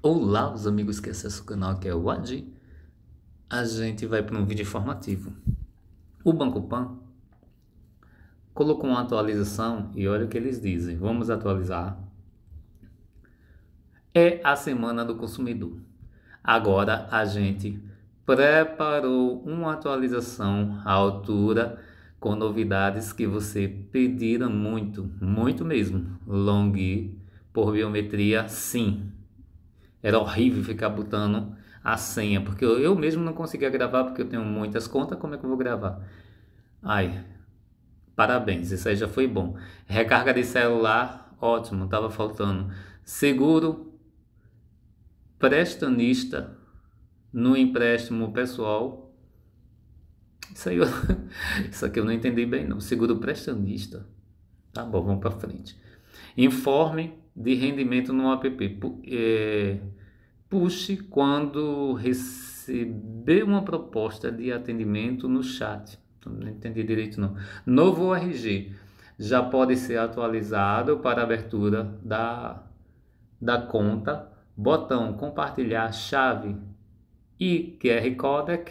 Olá, os amigos que acessam o canal que é o Adi. A gente vai para um vídeo informativo. O Banco Pan colocou uma atualização e olha o que eles dizem. Vamos atualizar. É a semana do consumidor. Agora a gente preparou uma atualização à altura com novidades que você pedira muito, muito mesmo. Long por biometria, sim. Era horrível ficar botando a senha, porque eu, eu mesmo não conseguia gravar porque eu tenho muitas contas, como é que eu vou gravar? Ai, parabéns, isso aí já foi bom. Recarga de celular, ótimo, estava faltando. Seguro prestanista, no empréstimo pessoal isso, aí eu, isso aqui eu não entendi bem, não. Seguro pressionista. Tá bom, vamos para frente. Informe de rendimento no app. É, puxe quando receber uma proposta de atendimento no chat. Não entendi direito, não. Novo RG já pode ser atualizado para abertura da, da conta. Botão compartilhar chave e QR Codec,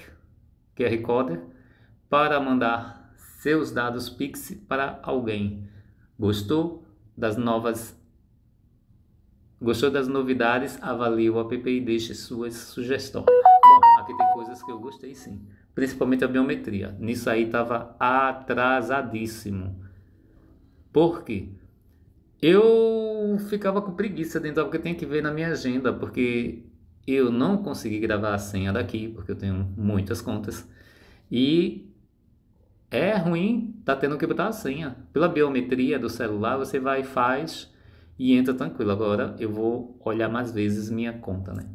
QR Code para mandar seus dados Pix para alguém. Gostou das novas Gostou das novidades? Avalie o app e deixe suas sugestões. Bom, aqui tem coisas que eu gostei sim, principalmente a biometria. Nisso aí estava atrasadíssimo. Por quê? Eu ficava com preguiça dentro porque tem que ver na minha agenda, porque eu não consegui gravar a senha daqui, porque eu tenho muitas contas. E é ruim, tá tendo que botar a senha. Pela biometria do celular, você vai, faz e entra tranquilo. Agora eu vou olhar mais vezes minha conta, né?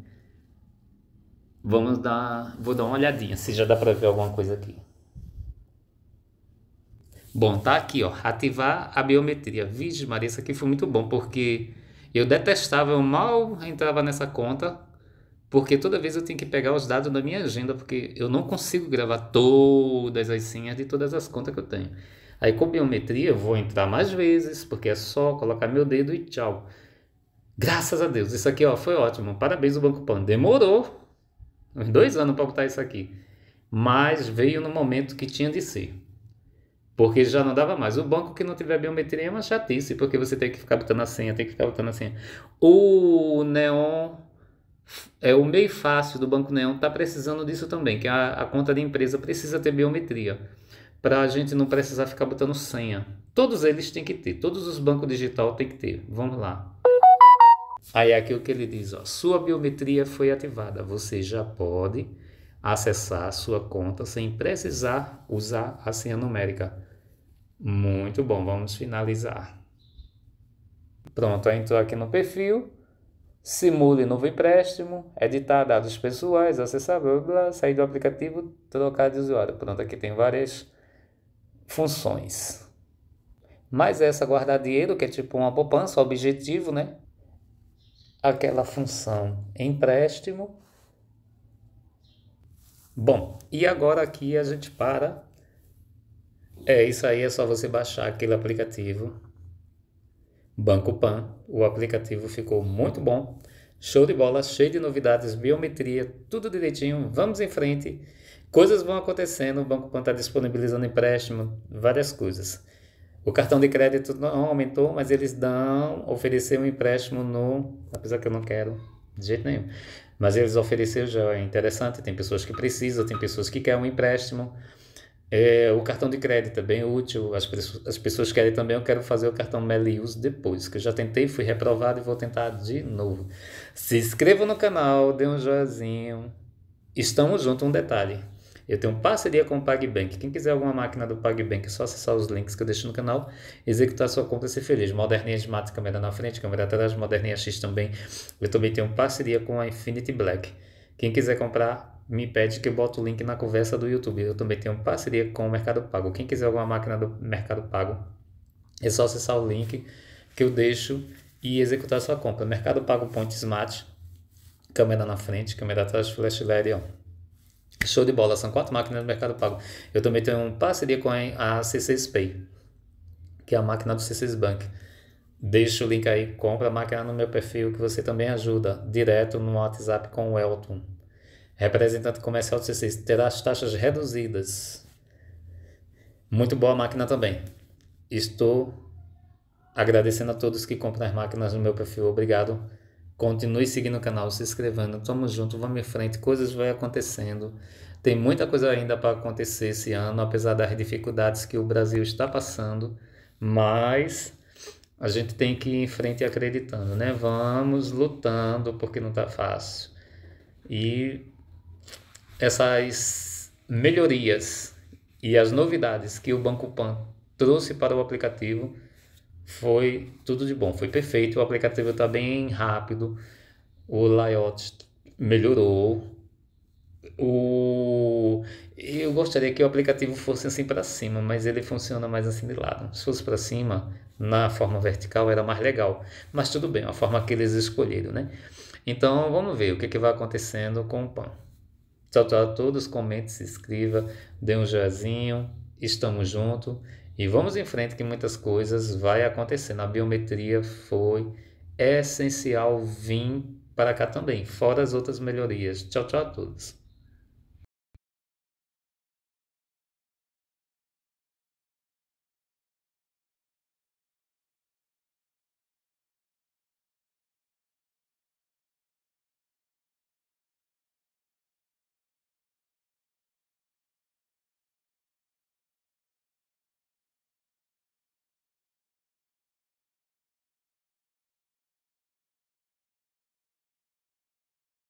Vamos dar, vou dar uma olhadinha se já dá para ver alguma coisa aqui. Bom, tá aqui, ó, ativar a biometria. Vixe, Maria, isso aqui foi muito bom porque eu detestava, eu mal entrava nessa conta porque toda vez eu tenho que pegar os dados da minha agenda, porque eu não consigo gravar todas as senhas de todas as contas que eu tenho. Aí com biometria eu vou entrar mais vezes, porque é só colocar meu dedo e tchau. Graças a Deus, isso aqui ó, foi ótimo. Parabéns o Banco Pan. Demorou uns dois anos para botar isso aqui. Mas veio no momento que tinha de ser. Porque já não dava mais. O banco que não tiver biometria é uma chatice, porque você tem que ficar botando a senha, tem que ficar botando a senha. O Neon é, o meio fácil do Banco Neon está precisando disso também, que a, a conta de empresa precisa ter biometria, para a gente não precisar ficar botando senha. Todos eles têm que ter, todos os bancos digital têm que ter. Vamos lá. Aí aqui o que ele diz, ó, sua biometria foi ativada, você já pode acessar sua conta sem precisar usar a senha numérica. Muito bom, vamos finalizar. Pronto, entrou aqui no perfil, simule novo empréstimo, editar é dados pessoais, acessar, blá, blá, sair do aplicativo, trocar de usuário. Pronto, aqui tem várias funções. Mas essa guardar dinheiro, que é tipo uma poupança, objetivo, né? Aquela função empréstimo. Bom, e agora aqui a gente para. É, isso aí é só você baixar aquele aplicativo Banco Pan, o aplicativo ficou muito bom, show de bola, cheio de novidades, biometria, tudo direitinho, vamos em frente. Coisas vão acontecendo, o Banco Pan está disponibilizando empréstimo, várias coisas. O cartão de crédito não aumentou, mas eles dão, ofereceram um empréstimo no, apesar que eu não quero de jeito nenhum. Mas eles ofereceram já é interessante, tem pessoas que precisam, tem pessoas que querem um empréstimo. É, o cartão de crédito é bem útil, as, as pessoas querem também, eu quero fazer o cartão Melius depois, que eu já tentei, fui reprovado e vou tentar de novo. Se inscreva no canal, dê um joinha. Estamos juntos, um detalhe. Eu tenho parceria com o PagBank. Quem quiser alguma máquina do PagBank, é só acessar os links que eu deixo no canal, executar sua compra e ser feliz. Moderninha de mate, câmera na frente, câmera atrás, moderninha X também. Eu também tenho parceria com a Infinity Black. Quem quiser comprar, me pede que eu boto o link na conversa do YouTube. Eu também tenho parceria com o Mercado Pago. Quem quiser alguma máquina do Mercado Pago, é só acessar o link que eu deixo e executar sua compra. Mercado Pago Point Smart, câmera na frente, câmera atrás, flash LED on. Show de bola, são quatro máquinas do Mercado Pago. Eu também tenho parceria com a C6 Pay, que é a máquina do C6 Bank. Deixa o link aí, compra a máquina no meu perfil que você também ajuda, direto no WhatsApp com o Elton. Representante comercial do CCIS terá as taxas reduzidas. Muito boa máquina também. Estou agradecendo a todos que compram as máquinas no meu perfil. Obrigado. Continue seguindo o canal, se inscrevendo. Tamo junto, vamos em frente. Coisas vão acontecendo. Tem muita coisa ainda para acontecer esse ano, apesar das dificuldades que o Brasil está passando. Mas a gente tem que ir em frente acreditando, né? Vamos lutando porque não está fácil. E essas melhorias e as novidades que o Banco Pan trouxe para o aplicativo foi tudo de bom, foi perfeito. O aplicativo está bem rápido, o layout melhorou. O... Eu gostaria que o aplicativo fosse assim para cima, mas ele funciona mais assim de lado. Se fosse para cima, na forma vertical era mais legal. Mas tudo bem, é a forma que eles escolheram, né? Então vamos ver o que, é que vai acontecendo com o pão. Tchau, tchau a todos. Comente, se inscreva, dê um joinha. Estamos juntos e vamos em frente que muitas coisas vai acontecendo. A biometria foi essencial vir para cá também, fora as outras melhorias. Tchau, tchau a todos.